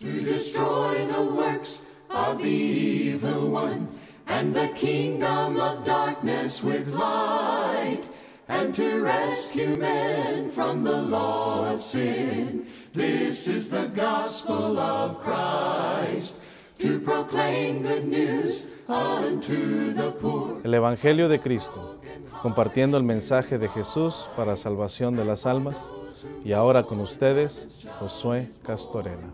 to destroy the works of the evil one and the kingdom of darkness with light, and to rescue men from the law of sin. This is the gospel of Christ, to proclaim good news unto the poor. El Evangelio de Cristo, compartiendo el mensaje de Jesús para salvación de las almas, y ahora con ustedes, Josué Castorena.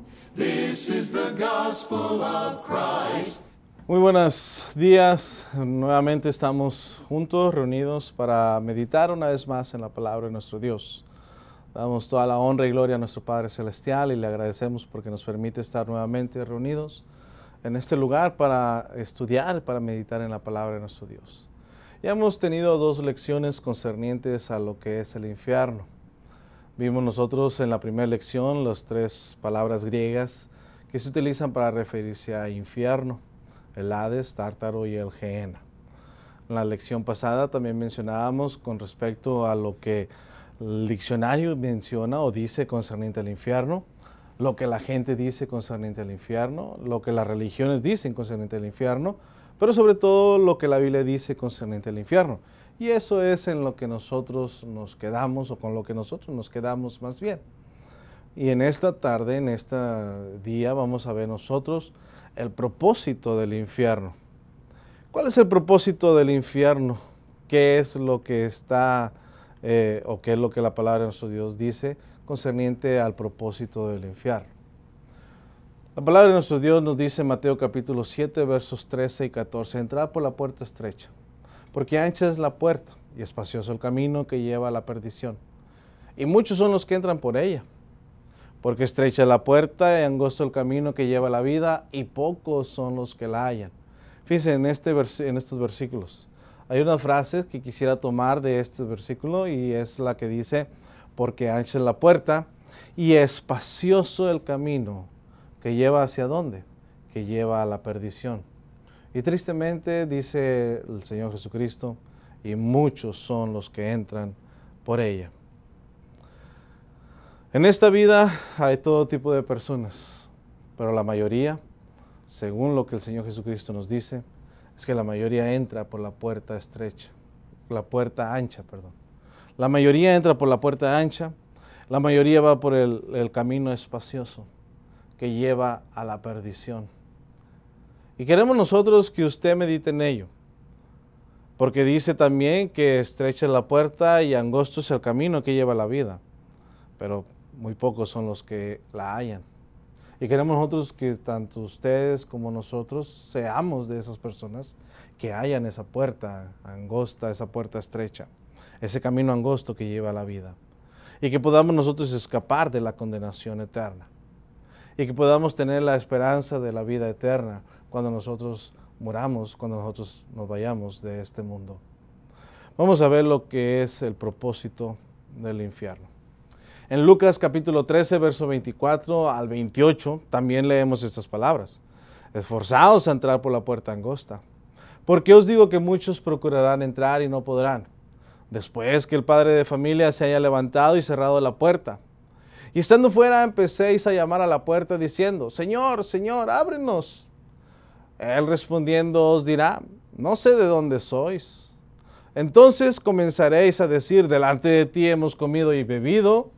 Muy buenos días, nuevamente estamos juntos, reunidos para meditar una vez más en la palabra de nuestro Dios. Damos toda la honra y gloria a nuestro Padre Celestial y le agradecemos porque nos permite estar nuevamente reunidos en este lugar para estudiar, para meditar en la palabra de nuestro Dios. Ya hemos tenido dos lecciones concernientes a lo que es el infierno. Vimos nosotros en la primera lección las tres palabras griegas que se utilizan para referirse a infierno, el Hades, Tártaro y el Geena. En la lección pasada también mencionábamos con respecto a lo que el diccionario menciona o dice concerniente al infierno, lo que la gente dice concerniente al infierno, lo que las religiones dicen concerniente al infierno, pero sobre todo lo que la Biblia dice concerniente al infierno. Y eso es en lo que nosotros nos quedamos o con lo que nosotros nos quedamos más bien. Y en esta tarde, en este día, vamos a ver nosotros el propósito del infierno. ¿Cuál es el propósito del infierno? ¿Qué es lo que está eh, o qué es lo que la palabra de nuestro Dios dice concerniente al propósito del infierno? La palabra de nuestro Dios nos dice en Mateo capítulo 7, versos 13 y 14, Entra por la puerta estrecha porque ancha es la puerta y espacioso el camino que lleva a la perdición. Y muchos son los que entran por ella, porque estrecha la puerta y angosto el camino que lleva a la vida, y pocos son los que la hallan. Fíjense en, este en estos versículos. Hay una frase que quisiera tomar de este versículo y es la que dice, porque ancha es la puerta y espacioso el camino que lleva hacia dónde? Que lleva a la perdición. Y tristemente dice el Señor Jesucristo, y muchos son los que entran por ella. En esta vida hay todo tipo de personas, pero la mayoría, según lo que el Señor Jesucristo nos dice, es que la mayoría entra por la puerta estrecha, la puerta ancha, perdón. La mayoría entra por la puerta ancha, la mayoría va por el, el camino espacioso que lleva a la perdición. Y queremos nosotros que usted medite en ello. Porque dice también que estrecha es la puerta y angosto es el camino que lleva la vida. Pero muy pocos son los que la hallan. Y queremos nosotros que tanto ustedes como nosotros seamos de esas personas que hallan esa puerta angosta, esa puerta estrecha, ese camino angosto que lleva la vida. Y que podamos nosotros escapar de la condenación eterna. Y que podamos tener la esperanza de la vida eterna, cuando nosotros muramos, cuando nosotros nos vayamos de este mundo. Vamos a ver lo que es el propósito del infierno. En Lucas capítulo 13, verso 24 al 28, también leemos estas palabras. Esforzados a entrar por la puerta angosta, porque os digo que muchos procurarán entrar y no podrán, después que el padre de familia se haya levantado y cerrado la puerta. Y estando fuera empecéis a llamar a la puerta diciendo, Señor, Señor, ábrenos. Él respondiendo os dirá, no sé de dónde sois. Entonces comenzaréis a decir, delante de ti hemos comido y bebido,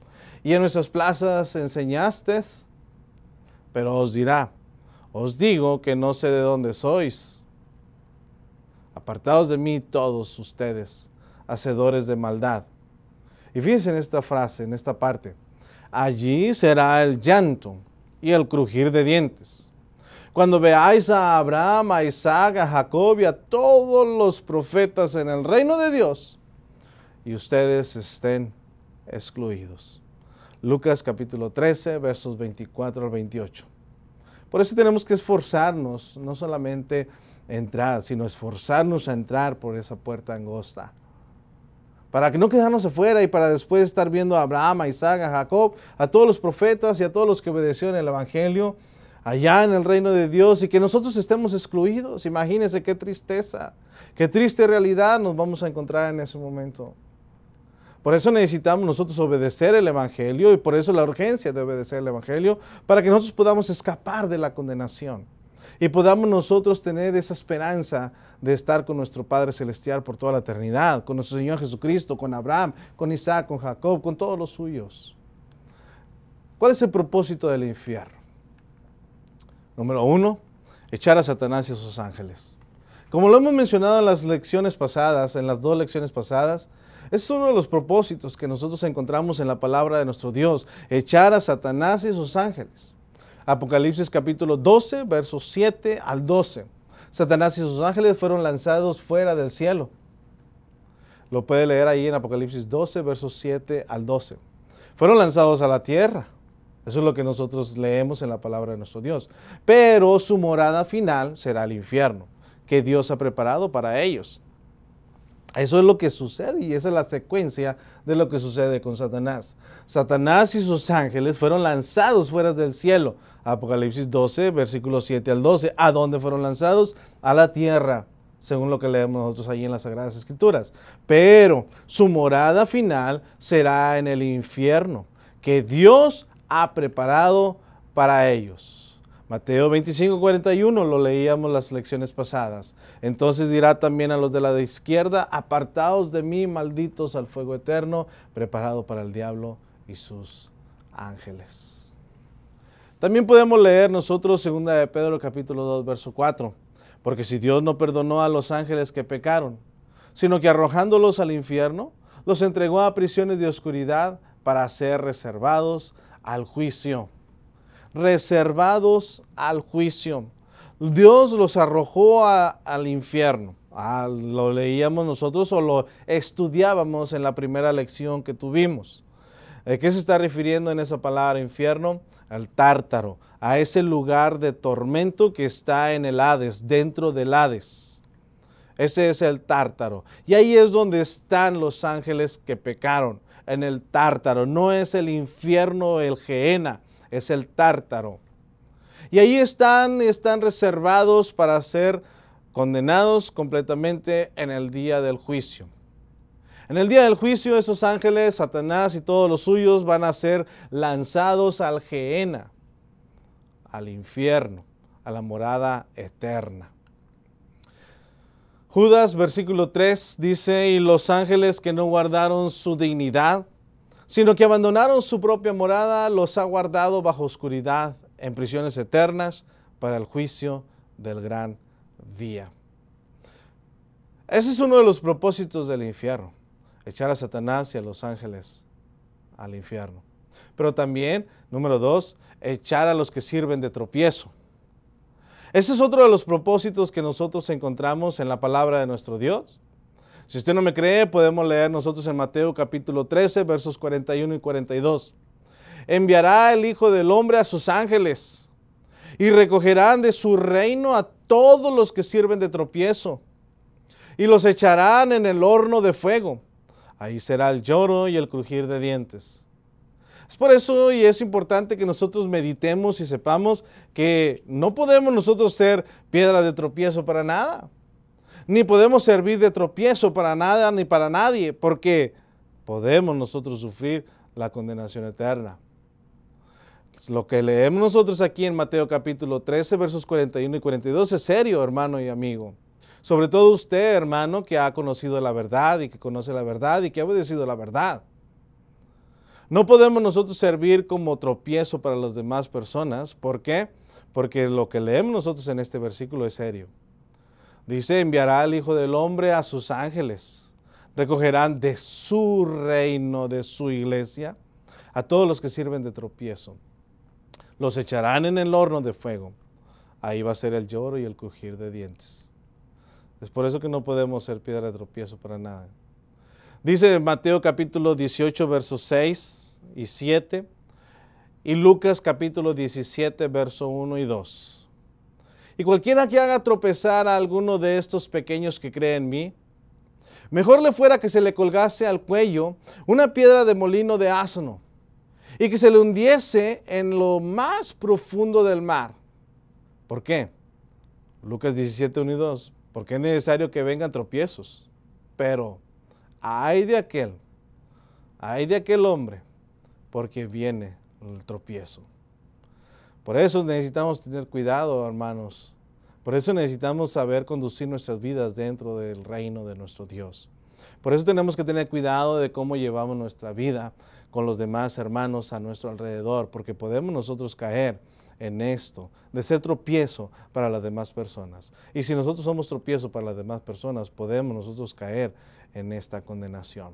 y en nuestras plazas enseñaste. Pero os dirá, os digo que no sé de dónde sois. Apartaos de mí todos ustedes, hacedores de maldad. Y fíjense en esta frase, en esta parte. Allí será el llanto y el crujir de dientes cuando veáis a Abraham, a Isaac, a Jacob y a todos los profetas en el reino de Dios, y ustedes estén excluidos. Lucas capítulo 13, versos 24 al 28. Por eso tenemos que esforzarnos, no solamente entrar, sino esforzarnos a entrar por esa puerta angosta. Para que no quedarnos afuera y para después estar viendo a Abraham, a Isaac, a Jacob, a todos los profetas y a todos los que obedecieron el Evangelio allá en el reino de Dios y que nosotros estemos excluidos. Imagínense qué tristeza, qué triste realidad nos vamos a encontrar en ese momento. Por eso necesitamos nosotros obedecer el Evangelio y por eso la urgencia de obedecer el Evangelio, para que nosotros podamos escapar de la condenación y podamos nosotros tener esa esperanza de estar con nuestro Padre Celestial por toda la eternidad, con nuestro Señor Jesucristo, con Abraham, con Isaac, con Jacob, con todos los suyos. ¿Cuál es el propósito del infierno? Número uno, echar a Satanás y a sus ángeles. Como lo hemos mencionado en las lecciones pasadas, en las dos lecciones pasadas, es uno de los propósitos que nosotros encontramos en la palabra de nuestro Dios, echar a Satanás y sus ángeles. Apocalipsis capítulo 12, versos 7 al 12. Satanás y sus ángeles fueron lanzados fuera del cielo. Lo puede leer ahí en Apocalipsis 12, versos 7 al 12. Fueron lanzados a la tierra eso es lo que nosotros leemos en la palabra de nuestro Dios. Pero su morada final será el infierno, que Dios ha preparado para ellos. Eso es lo que sucede y esa es la secuencia de lo que sucede con Satanás. Satanás y sus ángeles fueron lanzados fuera del cielo. Apocalipsis 12, versículos 7 al 12. ¿A dónde fueron lanzados? A la tierra, según lo que leemos nosotros ahí en las Sagradas Escrituras. Pero su morada final será en el infierno, que Dios ha preparado para ellos. Mateo 25, 41, lo leíamos las lecciones pasadas. Entonces dirá también a los de la izquierda, apartados de mí, malditos al fuego eterno, preparado para el diablo y sus ángeles. También podemos leer nosotros segunda de Pedro capítulo 2, verso 4, porque si Dios no perdonó a los ángeles que pecaron, sino que arrojándolos al infierno, los entregó a prisiones de oscuridad para ser reservados al juicio, reservados al juicio. Dios los arrojó al infierno. Ah, lo leíamos nosotros o lo estudiábamos en la primera lección que tuvimos. ¿De qué se está refiriendo en esa palabra infierno? Al tártaro, a ese lugar de tormento que está en el Hades, dentro del Hades. Ese es el tártaro. Y ahí es donde están los ángeles que pecaron en el tártaro. No es el infierno, el Geena, es el tártaro. Y ahí están, están reservados para ser condenados completamente en el día del juicio. En el día del juicio, esos ángeles, Satanás y todos los suyos van a ser lanzados al Geena, al infierno, a la morada eterna. Judas, versículo 3, dice, y los ángeles que no guardaron su dignidad, sino que abandonaron su propia morada, los ha guardado bajo oscuridad, en prisiones eternas, para el juicio del gran día. Ese es uno de los propósitos del infierno, echar a Satanás y a los ángeles al infierno. Pero también, número dos, echar a los que sirven de tropiezo. Ese es otro de los propósitos que nosotros encontramos en la palabra de nuestro Dios. Si usted no me cree, podemos leer nosotros en Mateo capítulo 13, versos 41 y 42. Enviará el Hijo del Hombre a sus ángeles y recogerán de su reino a todos los que sirven de tropiezo y los echarán en el horno de fuego. Ahí será el lloro y el crujir de dientes. Es por eso y es importante que nosotros meditemos y sepamos que no podemos nosotros ser piedra de tropiezo para nada, ni podemos servir de tropiezo para nada ni para nadie, porque podemos nosotros sufrir la condenación eterna. Lo que leemos nosotros aquí en Mateo capítulo 13, versos 41 y 42 es serio, hermano y amigo. Sobre todo usted, hermano, que ha conocido la verdad y que conoce la verdad y que ha obedecido la verdad. No podemos nosotros servir como tropiezo para las demás personas. ¿Por qué? Porque lo que leemos nosotros en este versículo es serio. Dice, enviará al Hijo del Hombre a sus ángeles. Recogerán de su reino, de su iglesia, a todos los que sirven de tropiezo. Los echarán en el horno de fuego. Ahí va a ser el lloro y el crujir de dientes. Es por eso que no podemos ser piedra de tropiezo para nada. Dice en Mateo capítulo 18, verso 6, y 7 y Lucas capítulo 17, verso 1 y 2. Y cualquiera que haga tropezar a alguno de estos pequeños que cree en mí, mejor le fuera que se le colgase al cuello una piedra de molino de asno y que se le hundiese en lo más profundo del mar. ¿Por qué? Lucas 17, 1 y 2. Porque es necesario que vengan tropiezos. Pero ay de aquel, ay de aquel hombre porque viene el tropiezo. Por eso necesitamos tener cuidado, hermanos. Por eso necesitamos saber conducir nuestras vidas dentro del reino de nuestro Dios. Por eso tenemos que tener cuidado de cómo llevamos nuestra vida con los demás hermanos a nuestro alrededor, porque podemos nosotros caer en esto, de ser tropiezo para las demás personas. Y si nosotros somos tropiezo para las demás personas, podemos nosotros caer en esta condenación.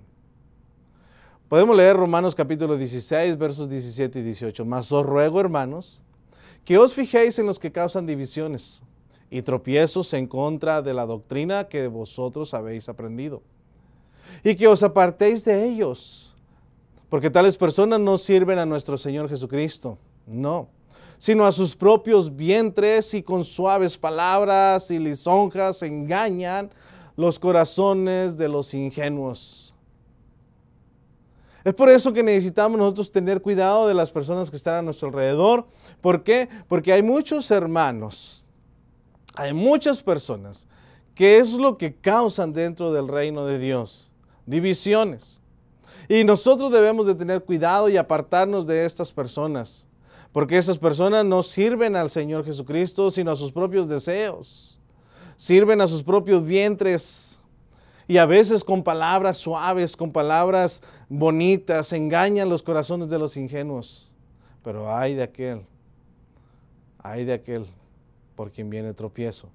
Podemos leer Romanos capítulo 16, versos 17 y 18. Mas os ruego, hermanos, que os fijéis en los que causan divisiones y tropiezos en contra de la doctrina que vosotros habéis aprendido, y que os apartéis de ellos, porque tales personas no sirven a nuestro Señor Jesucristo, no, sino a sus propios vientres y con suaves palabras y lisonjas engañan los corazones de los ingenuos. Es por eso que necesitamos nosotros tener cuidado de las personas que están a nuestro alrededor. ¿Por qué? Porque hay muchos hermanos, hay muchas personas que es lo que causan dentro del reino de Dios, divisiones. Y nosotros debemos de tener cuidado y apartarnos de estas personas, porque esas personas no sirven al Señor Jesucristo, sino a sus propios deseos, sirven a sus propios vientres, y a veces con palabras suaves, con palabras bonitas, engañan los corazones de los ingenuos. Pero ay de aquel, ay de aquel por quien viene tropiezo.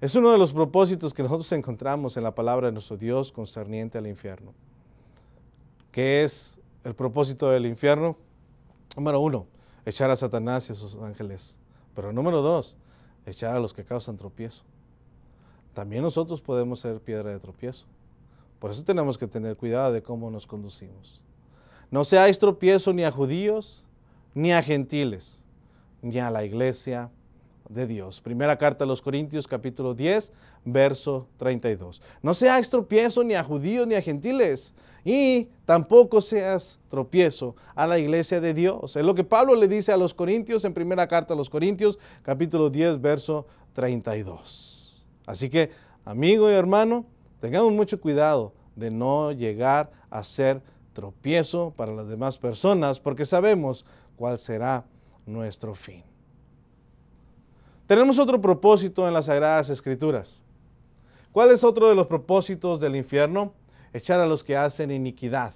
Es uno de los propósitos que nosotros encontramos en la palabra de nuestro Dios concerniente al infierno. ¿Qué es el propósito del infierno? Número uno, echar a Satanás y a sus ángeles. Pero número dos, echar a los que causan tropiezo. También nosotros podemos ser piedra de tropiezo. Por eso tenemos que tener cuidado de cómo nos conducimos. No seáis tropiezo ni a judíos, ni a gentiles, ni a la iglesia de Dios. Primera carta a los Corintios capítulo 10, verso 32. No seas tropiezo ni a judíos ni a gentiles, y tampoco seas tropiezo a la iglesia de Dios. Es lo que Pablo le dice a los Corintios en primera carta a los Corintios capítulo 10, verso 32. Así que, amigo y hermano, Tengamos mucho cuidado de no llegar a ser tropiezo para las demás personas porque sabemos cuál será nuestro fin. Tenemos otro propósito en las Sagradas Escrituras. ¿Cuál es otro de los propósitos del infierno? Echar a los que hacen iniquidad.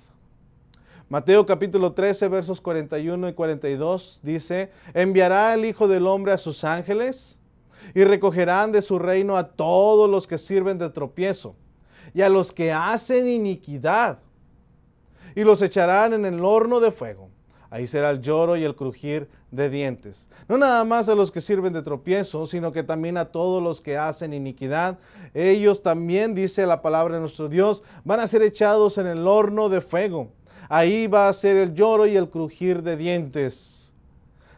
Mateo capítulo 13, versos 41 y 42 dice, enviará el Hijo del Hombre a sus ángeles y recogerán de su reino a todos los que sirven de tropiezo y a los que hacen iniquidad, y los echarán en el horno de fuego. Ahí será el lloro y el crujir de dientes. No nada más a los que sirven de tropiezo, sino que también a todos los que hacen iniquidad. Ellos también, dice la palabra de nuestro Dios, van a ser echados en el horno de fuego. Ahí va a ser el lloro y el crujir de dientes.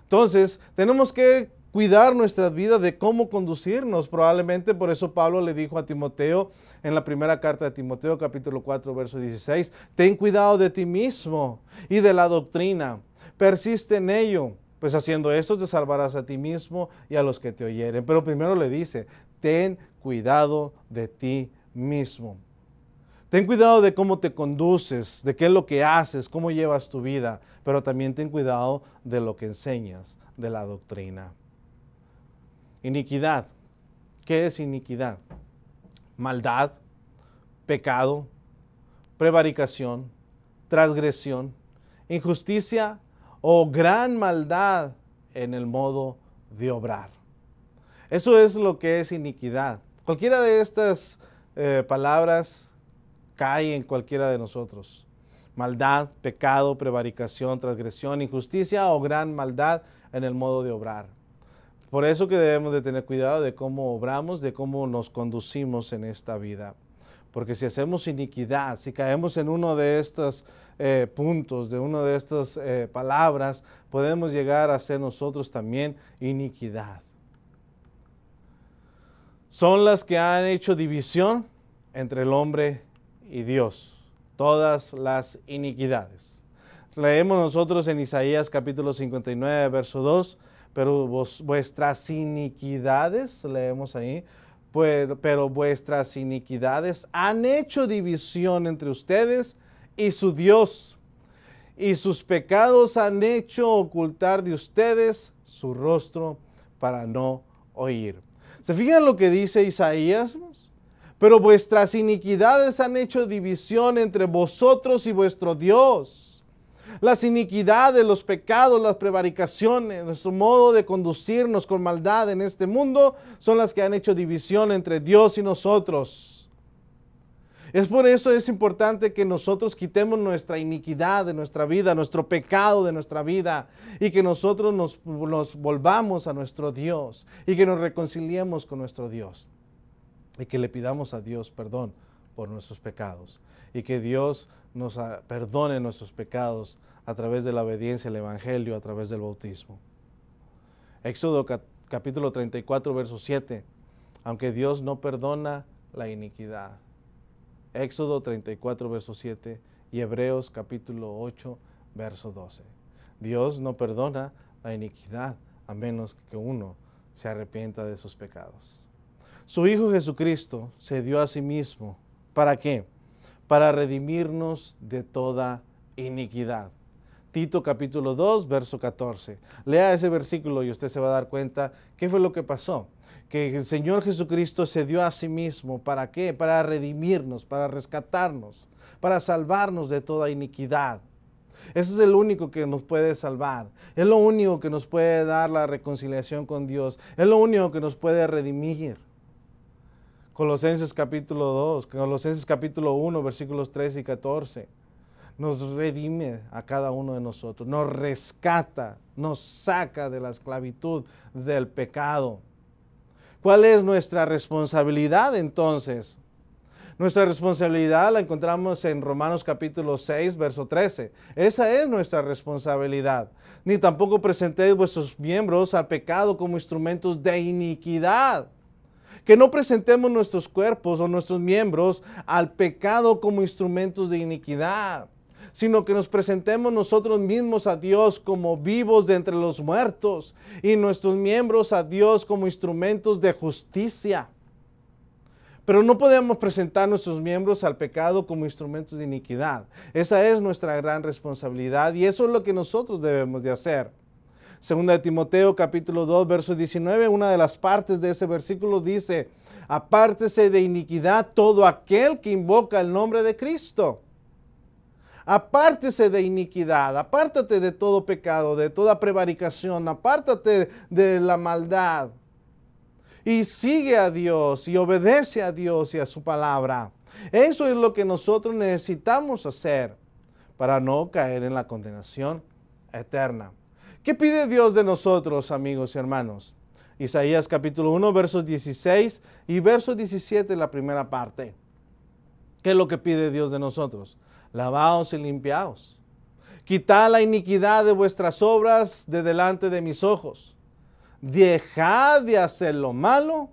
Entonces, tenemos que cuidar nuestras vidas, de cómo conducirnos. Probablemente por eso Pablo le dijo a Timoteo en la primera carta de Timoteo capítulo 4 verso 16, ten cuidado de ti mismo y de la doctrina, persiste en ello, pues haciendo esto te salvarás a ti mismo y a los que te oyeren. Pero primero le dice, ten cuidado de ti mismo. Ten cuidado de cómo te conduces, de qué es lo que haces, cómo llevas tu vida, pero también ten cuidado de lo que enseñas, de la doctrina. Iniquidad. ¿Qué es iniquidad? Maldad, pecado, prevaricación, transgresión, injusticia o gran maldad en el modo de obrar. Eso es lo que es iniquidad. Cualquiera de estas eh, palabras cae en cualquiera de nosotros. Maldad, pecado, prevaricación, transgresión, injusticia o gran maldad en el modo de obrar. Por eso que debemos de tener cuidado de cómo obramos, de cómo nos conducimos en esta vida. Porque si hacemos iniquidad, si caemos en uno de estos eh, puntos, de una de estas eh, palabras, podemos llegar a ser nosotros también iniquidad. Son las que han hecho división entre el hombre y Dios, todas las iniquidades. Leemos nosotros en Isaías capítulo 59, verso 2, pero vuestras iniquidades, leemos ahí, pero vuestras iniquidades han hecho división entre ustedes y su Dios, y sus pecados han hecho ocultar de ustedes su rostro para no oír. ¿Se fijan lo que dice Isaías? Pero vuestras iniquidades han hecho división entre vosotros y vuestro Dios las iniquidades, los pecados, las prevaricaciones, nuestro modo de conducirnos con maldad en este mundo son las que han hecho división entre Dios y nosotros. Es por eso es importante que nosotros quitemos nuestra iniquidad de nuestra vida, nuestro pecado de nuestra vida y que nosotros nos, nos volvamos a nuestro Dios y que nos reconciliemos con nuestro Dios y que le pidamos a Dios perdón por nuestros pecados y que Dios nos ah, perdone nuestros pecados a través de la obediencia al Evangelio, a través del bautismo. Éxodo capítulo 34, verso 7. Aunque Dios no perdona la iniquidad. Éxodo 34, verso 7 y Hebreos capítulo 8, verso 12. Dios no perdona la iniquidad a menos que uno se arrepienta de sus pecados. Su Hijo Jesucristo se dio a sí mismo. ¿Para qué? para redimirnos de toda iniquidad. Tito capítulo 2, verso 14. Lea ese versículo y usted se va a dar cuenta qué fue lo que pasó. Que el Señor Jesucristo se dio a sí mismo. ¿Para qué? Para redimirnos, para rescatarnos, para salvarnos de toda iniquidad. Ese es el único que nos puede salvar. Es lo único que nos puede dar la reconciliación con Dios. Es lo único que nos puede redimir. Colosenses capítulo 2, Colosenses capítulo 1, versículos 3 y 14. Nos redime a cada uno de nosotros, nos rescata, nos saca de la esclavitud del pecado. ¿Cuál es nuestra responsabilidad entonces? Nuestra responsabilidad la encontramos en Romanos capítulo 6, verso 13. Esa es nuestra responsabilidad. Ni tampoco presentéis vuestros miembros al pecado como instrumentos de iniquidad, que no presentemos nuestros cuerpos o nuestros miembros al pecado como instrumentos de iniquidad, sino que nos presentemos nosotros mismos a Dios como vivos de entre los muertos y nuestros miembros a Dios como instrumentos de justicia. Pero no podemos presentar nuestros miembros al pecado como instrumentos de iniquidad. Esa es nuestra gran responsabilidad y eso es lo que nosotros debemos de hacer. Segunda de Timoteo capítulo 2, verso 19, una de las partes de ese versículo dice, apártese de iniquidad todo aquel que invoca el nombre de Cristo. Apártese de iniquidad, apártate de todo pecado, de toda prevaricación, apártate de la maldad. Y sigue a Dios y obedece a Dios y a su palabra. Eso es lo que nosotros necesitamos hacer para no caer en la condenación eterna. ¿Qué pide Dios de nosotros, amigos y hermanos? Isaías capítulo 1, versos 16 y versos 17, la primera parte. ¿Qué es lo que pide Dios de nosotros? Lavaos y limpiaos. Quitad la iniquidad de vuestras obras de delante de mis ojos. Dejad de hacer lo malo,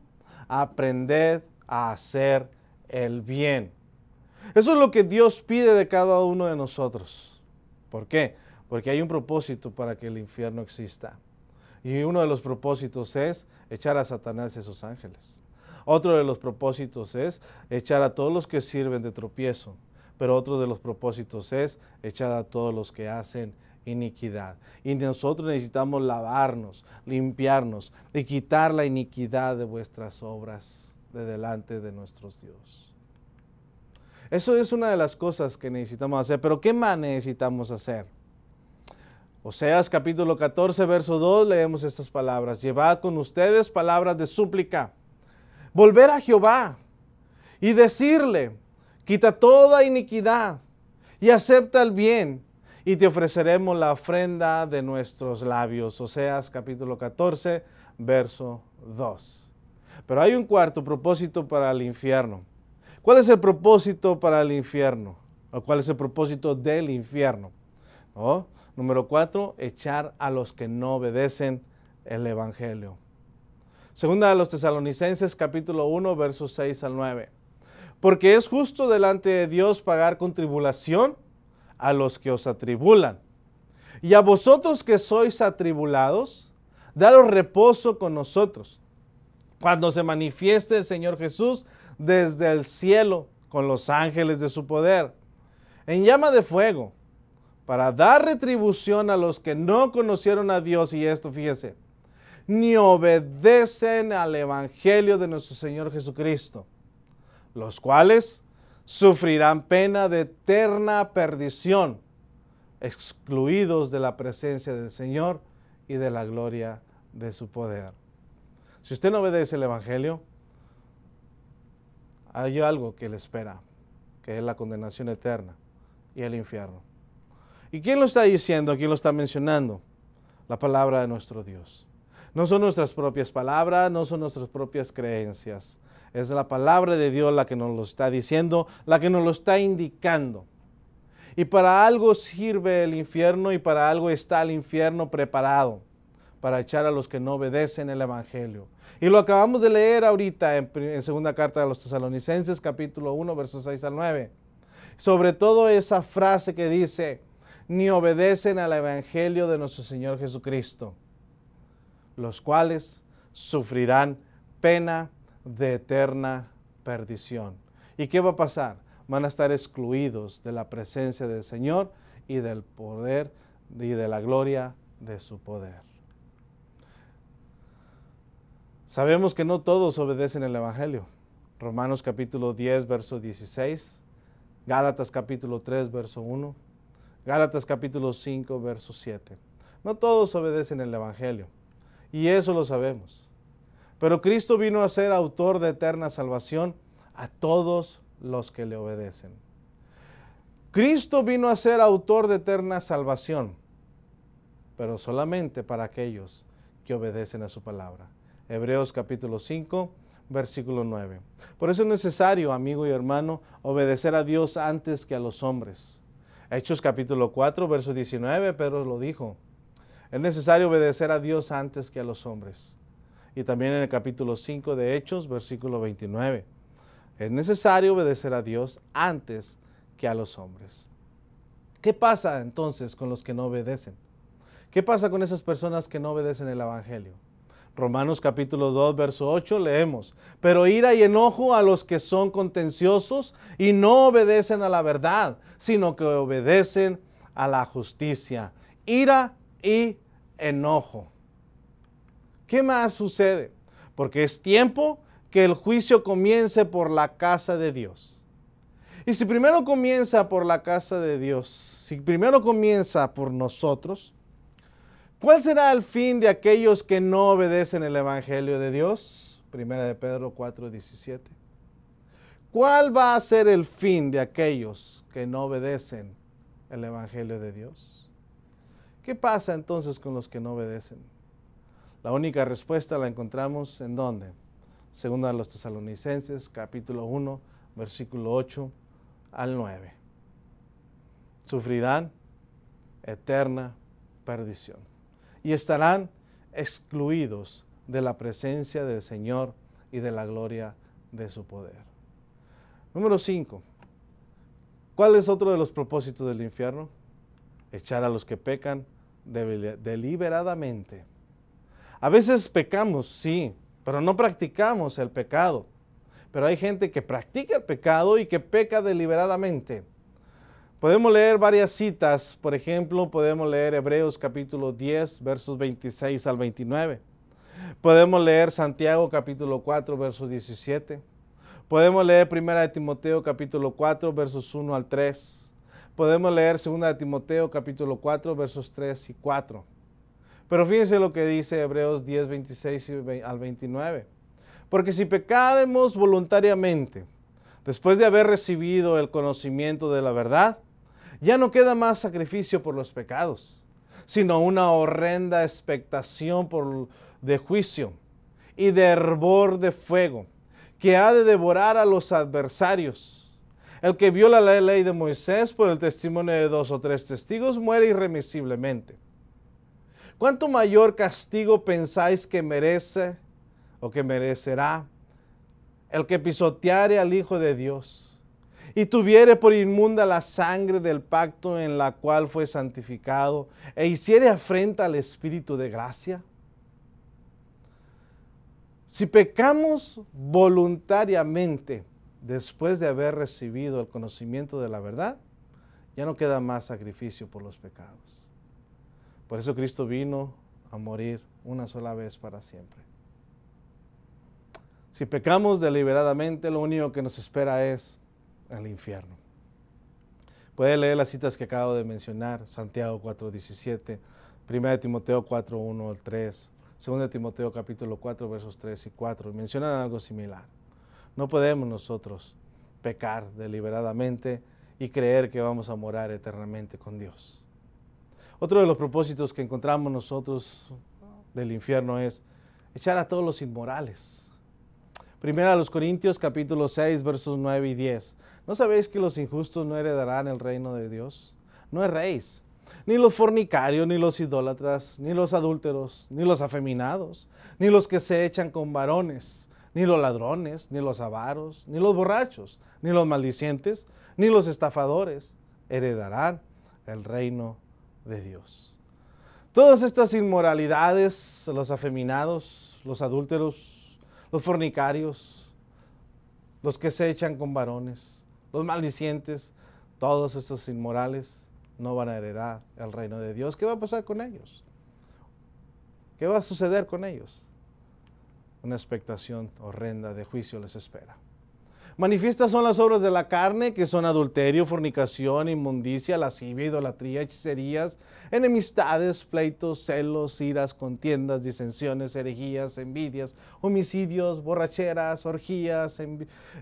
aprended a hacer el bien. Eso es lo que Dios pide de cada uno de nosotros. ¿Por qué? Porque hay un propósito para que el infierno exista. Y uno de los propósitos es echar a Satanás y a sus ángeles. Otro de los propósitos es echar a todos los que sirven de tropiezo. Pero otro de los propósitos es echar a todos los que hacen iniquidad. Y nosotros necesitamos lavarnos, limpiarnos y quitar la iniquidad de vuestras obras de delante de nuestros Dios. Eso es una de las cosas que necesitamos hacer. Pero ¿qué más necesitamos hacer? Oseas capítulo 14, verso 2, leemos estas palabras. Llevad con ustedes palabras de súplica. Volver a Jehová y decirle, quita toda iniquidad y acepta el bien y te ofreceremos la ofrenda de nuestros labios. Oseas capítulo 14, verso 2. Pero hay un cuarto propósito para el infierno. ¿Cuál es el propósito para el infierno? ¿O cuál es el propósito del infierno? ¿No? Número cuatro, echar a los que no obedecen el Evangelio. Segunda de los tesalonicenses capítulo 1 versos 6 al 9. Porque es justo delante de Dios pagar con tribulación a los que os atribulan. Y a vosotros que sois atribulados, daros reposo con nosotros, cuando se manifieste el Señor Jesús desde el cielo con los ángeles de su poder, en llama de fuego para dar retribución a los que no conocieron a Dios, y esto fíjese, ni obedecen al Evangelio de nuestro Señor Jesucristo, los cuales sufrirán pena de eterna perdición, excluidos de la presencia del Señor y de la gloria de su poder. Si usted no obedece el Evangelio, hay algo que le espera, que es la condenación eterna y el infierno. ¿Y quién lo está diciendo? ¿Quién lo está mencionando? La palabra de nuestro Dios. No son nuestras propias palabras, no son nuestras propias creencias. Es la palabra de Dios la que nos lo está diciendo, la que nos lo está indicando. Y para algo sirve el infierno y para algo está el infierno preparado para echar a los que no obedecen el Evangelio. Y lo acabamos de leer ahorita en, en segunda carta de los tesalonicenses capítulo 1 versos 6 al 9. Sobre todo esa frase que dice, ni obedecen al Evangelio de nuestro Señor Jesucristo, los cuales sufrirán pena de eterna perdición. ¿Y qué va a pasar? Van a estar excluidos de la presencia del Señor y del poder y de la gloria de su poder. Sabemos que no todos obedecen el Evangelio. Romanos capítulo 10, verso 16, Gálatas capítulo 3, verso 1. Gálatas capítulo 5, verso 7. No todos obedecen el Evangelio, y eso lo sabemos. Pero Cristo vino a ser autor de eterna salvación a todos los que le obedecen. Cristo vino a ser autor de eterna salvación, pero solamente para aquellos que obedecen a su palabra. Hebreos capítulo 5, versículo 9. Por eso es necesario, amigo y hermano, obedecer a Dios antes que a los hombres. Hechos capítulo 4, verso 19, Pedro lo dijo. Es necesario obedecer a Dios antes que a los hombres. Y también en el capítulo 5 de Hechos, versículo 29. Es necesario obedecer a Dios antes que a los hombres. ¿Qué pasa entonces con los que no obedecen? ¿Qué pasa con esas personas que no obedecen el Evangelio? Romanos capítulo 2, verso 8 leemos, pero ira y enojo a los que son contenciosos y no obedecen a la verdad, sino que obedecen a la justicia. Ira y enojo. ¿Qué más sucede? Porque es tiempo que el juicio comience por la casa de Dios. Y si primero comienza por la casa de Dios, si primero comienza por nosotros, ¿Cuál será el fin de aquellos que no obedecen el Evangelio de Dios? Primera de Pedro 4:17. ¿Cuál va a ser el fin de aquellos que no obedecen el Evangelio de Dios? ¿Qué pasa entonces con los que no obedecen? La única respuesta la encontramos en dónde? Segunda a los tesalonicenses, capítulo 1, versículo 8 al 9. Sufrirán eterna perdición y estarán excluidos de la presencia del Señor y de la gloria de su poder. Número 5. ¿Cuál es otro de los propósitos del infierno? Echar a los que pecan deliberadamente. A veces pecamos, sí, pero no practicamos el pecado. Pero hay gente que practica el pecado y que peca deliberadamente. Podemos leer varias citas, por ejemplo, podemos leer Hebreos capítulo 10, versos 26 al 29. Podemos leer Santiago capítulo 4, versos 17. Podemos leer 1 de Timoteo capítulo 4, versos 1 al 3. Podemos leer 2 de Timoteo capítulo 4, versos 3 y 4. Pero fíjense lo que dice Hebreos 10, 26 al 29. Porque si pecaremos voluntariamente, después de haber recibido el conocimiento de la verdad, ya no queda más sacrificio por los pecados, sino una horrenda expectación de juicio y de hervor de fuego que ha de devorar a los adversarios. El que viola la ley de Moisés por el testimonio de dos o tres testigos muere irremisiblemente. ¿Cuánto mayor castigo pensáis que merece o que merecerá el que pisoteare al Hijo de Dios? y tuviere por inmunda la sangre del pacto en la cual fue santificado, e hiciere afrenta al Espíritu de gracia? Si pecamos voluntariamente después de haber recibido el conocimiento de la verdad, ya no queda más sacrificio por los pecados. Por eso Cristo vino a morir una sola vez para siempre. Si pecamos deliberadamente, lo único que nos espera es al infierno. Puede leer las citas que acabo de mencionar, Santiago 4.17, 1 Timoteo 4.1 al 3, 2 Timoteo capítulo 4 versos 3 y 4, mencionan algo similar. No podemos nosotros pecar deliberadamente y creer que vamos a morar eternamente con Dios. Otro de los propósitos que encontramos nosotros del infierno es echar a todos los inmorales. Primera a los Corintios capítulo 6 versos 9 y 10. ¿No sabéis que los injustos no heredarán el reino de Dios? No erréis. Ni los fornicarios, ni los idólatras, ni los adúlteros, ni los afeminados, ni los que se echan con varones, ni los ladrones, ni los avaros, ni los borrachos, ni los maldicientes, ni los estafadores heredarán el reino de Dios. Todas estas inmoralidades, los afeminados, los adúlteros, los fornicarios, los que se echan con varones, los maldicientes, todos estos inmorales no van a heredar el reino de Dios. ¿Qué va a pasar con ellos? ¿Qué va a suceder con ellos? Una expectación horrenda de juicio les espera. Manifiestas son las obras de la carne, que son adulterio, fornicación, inmundicia, lascivia, idolatría, hechicerías, enemistades, pleitos, celos, iras, contiendas, disensiones, herejías, envidias, homicidios, borracheras, orgías,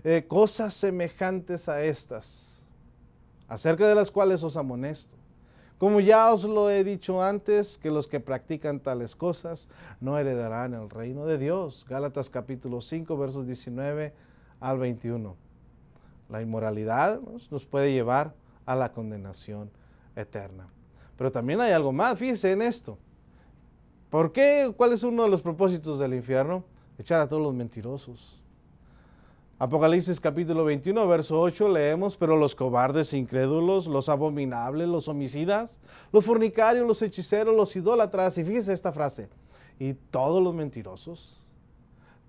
eh, cosas semejantes a estas, acerca de las cuales os amonesto. Como ya os lo he dicho antes, que los que practican tales cosas no heredarán el reino de Dios. Gálatas capítulo 5, versos 19 al 21. La inmoralidad nos puede llevar a la condenación eterna. Pero también hay algo más, fíjense en esto. ¿Por qué? ¿Cuál es uno de los propósitos del infierno? Echar a todos los mentirosos. Apocalipsis capítulo 21, verso 8 leemos, pero los cobardes, incrédulos, los abominables, los homicidas, los fornicarios, los hechiceros, los idólatras, y fíjese esta frase, y todos los mentirosos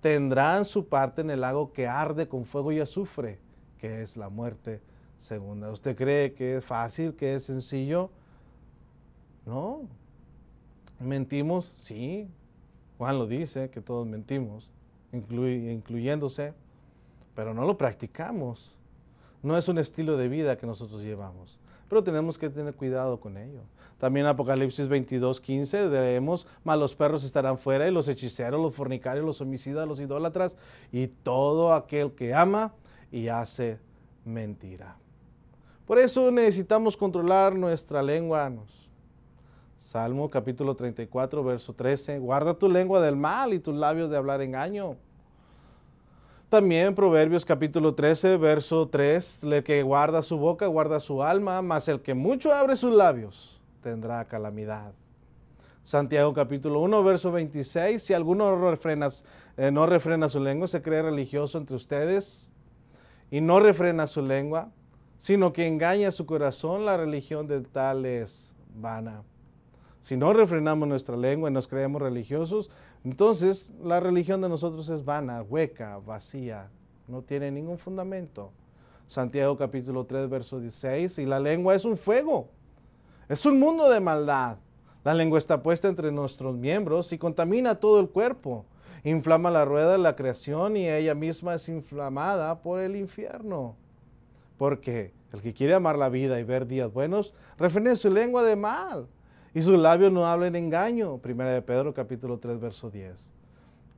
tendrán su parte en el lago que arde con fuego y azufre, que es la muerte segunda. ¿Usted cree que es fácil, que es sencillo? No. ¿Mentimos? Sí. Juan lo dice, que todos mentimos, incluyéndose, pero no lo practicamos. No es un estilo de vida que nosotros llevamos pero tenemos que tener cuidado con ello. También Apocalipsis 22, 15 leemos, malos perros estarán fuera y los hechiceros, los fornicarios, los homicidas, los idólatras y todo aquel que ama y hace mentira. Por eso necesitamos controlar nuestra lengua. Salmo capítulo 34, verso 13, guarda tu lengua del mal y tus labios de hablar engaño también Proverbios capítulo 13, verso 3, el que guarda su boca guarda su alma, mas el que mucho abre sus labios tendrá calamidad. Santiago capítulo 1, verso 26, si alguno refrena, eh, no refrena su lengua, se cree religioso entre ustedes y no refrena su lengua, sino que engaña su corazón, la religión de tal es vana. Si no refrenamos nuestra lengua y nos creemos religiosos, entonces la religión de nosotros es vana, hueca, vacía, no tiene ningún fundamento. Santiago capítulo 3, verso 16, y la lengua es un fuego, es un mundo de maldad. La lengua está puesta entre nuestros miembros y contamina todo el cuerpo. Inflama la rueda de la creación y ella misma es inflamada por el infierno. Porque el que quiere amar la vida y ver días buenos, refrene su lengua de mal y sus labios no hablen engaño. Primera de Pedro capítulo 3, verso 10.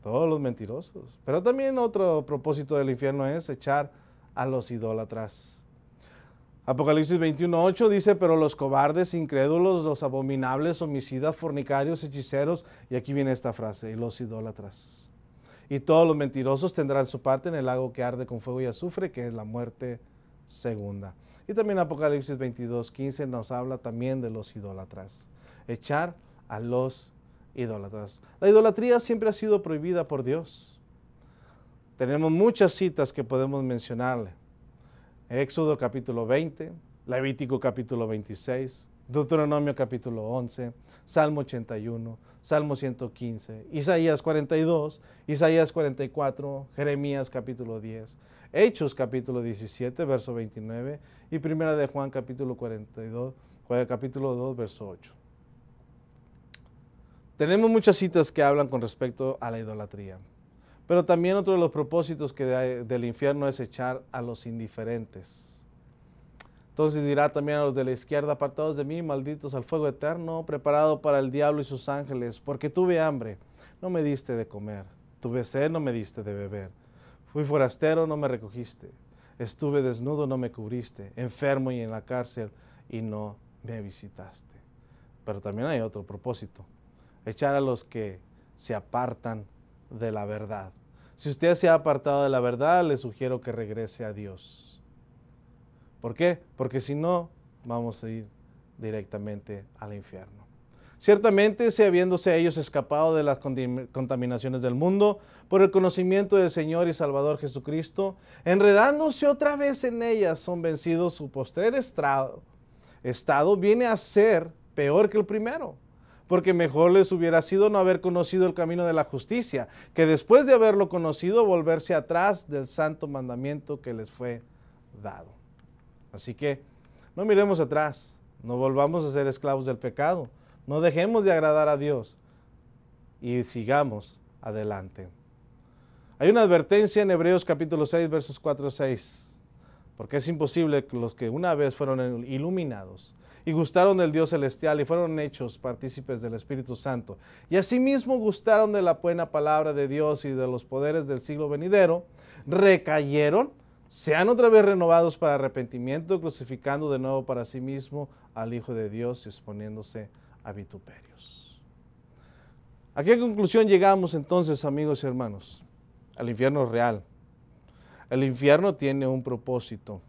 Todos los mentirosos. Pero también otro propósito del infierno es echar a los idólatras. Apocalipsis 21.8 dice, pero los cobardes, incrédulos, los abominables, homicidas, fornicarios, hechiceros, y aquí viene esta frase, y los idólatras. Y todos los mentirosos tendrán su parte en el lago que arde con fuego y azufre, que es la muerte segunda. Y también Apocalipsis 22.15 nos habla también de los idólatras echar a los idólatras. La idolatría siempre ha sido prohibida por Dios. Tenemos muchas citas que podemos mencionarle. Éxodo capítulo 20, Levítico capítulo 26, Deuteronomio capítulo 11, Salmo 81, Salmo 115, Isaías 42, Isaías 44, Jeremías capítulo 10, Hechos capítulo 17, verso 29 y Primera de Juan capítulo 42, capítulo 2, verso 8. Tenemos muchas citas que hablan con respecto a la idolatría, pero también otro de los propósitos que del infierno es echar a los indiferentes. Entonces dirá también a los de la izquierda, apartados de mí, malditos al fuego eterno, preparado para el diablo y sus ángeles, porque tuve hambre, no me diste de comer, tuve sed, no me diste de beber, fui forastero, no me recogiste, estuve desnudo, no me cubriste, enfermo y en la cárcel, y no me visitaste. Pero también hay otro propósito echar a los que se apartan de la verdad. Si usted se ha apartado de la verdad, le sugiero que regrese a Dios. ¿Por qué? Porque si no, vamos a ir directamente al infierno. Ciertamente, si habiéndose ellos escapado de las contaminaciones del mundo por el conocimiento del Señor y Salvador Jesucristo, enredándose otra vez en ellas, son vencidos. Su postrer estado viene a ser peor que el primero porque mejor les hubiera sido no haber conocido el camino de la justicia, que después de haberlo conocido volverse atrás del santo mandamiento que les fue dado. Así que no miremos atrás, no volvamos a ser esclavos del pecado, no dejemos de agradar a Dios y sigamos adelante. Hay una advertencia en Hebreos capítulo 6, versos 4 a 6, porque es imposible que los que una vez fueron iluminados y gustaron del Dios celestial y fueron hechos partícipes del Espíritu Santo. Y asimismo gustaron de la buena palabra de Dios y de los poderes del siglo venidero, recayeron, sean otra vez renovados para arrepentimiento, crucificando de nuevo para sí mismo al Hijo de Dios y exponiéndose a vituperios. ¿A qué conclusión llegamos entonces, amigos y hermanos? Al infierno real. El infierno tiene un propósito.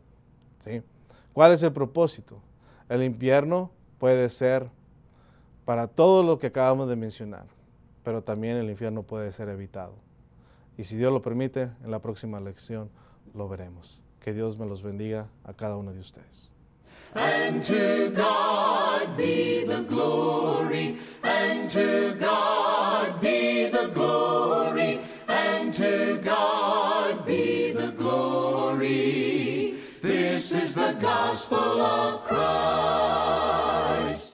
¿Cuál es el propósito? El infierno puede ser para todo lo que acabamos de mencionar, pero también el infierno puede ser evitado. Y si Dios lo permite, en la próxima lección lo veremos. Que Dios me los bendiga a cada uno de ustedes. the gospel of Christ.